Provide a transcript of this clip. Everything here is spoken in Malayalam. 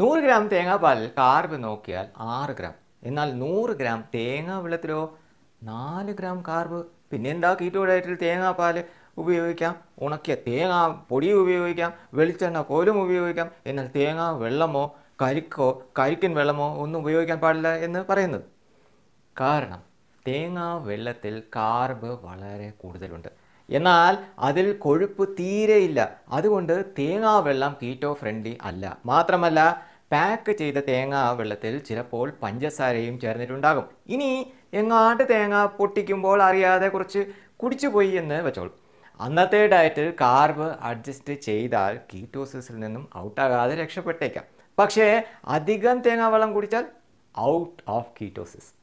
നൂറ് ഗ്രാം തേങ്ങാപ്പാൽ കാർബ് നോക്കിയാൽ ആറ് ഗ്രാം എന്നാൽ നൂറ് ഗ്രാം തേങ്ങാ വെള്ളത്തിലോ നാല് ഗ്രാം കാർബ് പിന്നെ എന്താ കീറ്റോ ഡയറ്റിൽ തേങ്ങാപ്പാൽ ഉപയോഗിക്കാം ഉണക്കിയ തേങ്ങാ പൊടി ഉപയോഗിക്കാം വെളിച്ചെണ്ണ കോലും ഉപയോഗിക്കാം എന്നാൽ തേങ്ങാ വെള്ളമോ കരിക്കോ കരിക്കൻ വെള്ളമോ ഒന്നും ഉപയോഗിക്കാൻ പാടില്ല എന്ന് പറയുന്നത് കാരണം തേങ്ങാ വെള്ളത്തിൽ കാർബ് വളരെ കൂടുതലുണ്ട് എന്നാൽ അതിൽ കൊഴുപ്പ് തീരെയില്ല അതുകൊണ്ട് തേങ്ങാ വെള്ളം കീറ്റോ ഫ്രണ്ട്ലി അല്ല മാത്രമല്ല പാക്ക് ചെയ്ത തേങ്ങാ വെള്ളത്തിൽ ചിലപ്പോൾ പഞ്ചസാരയും ചേർന്നിട്ടുണ്ടാകും ഇനി എങ്ങാണ്ട് തേങ്ങ പൊട്ടിക്കുമ്പോൾ അറിയാതെ കുറച്ച് കുടിച്ചുപോയി എന്ന് വെച്ചോളൂ അന്നത്തെ ഡയറ്റിൽ കാർബ് അഡ്ജസ്റ്റ് ചെയ്താൽ കീറ്റോസിസിൽ നിന്നും ഔട്ടാകാതെ രക്ഷപ്പെട്ടേക്കാം പക്ഷേ അധികം തേങ്ങാവെള്ളം കുടിച്ചാൽ ഔട്ട് ഓഫ് കീറ്റോസിസ്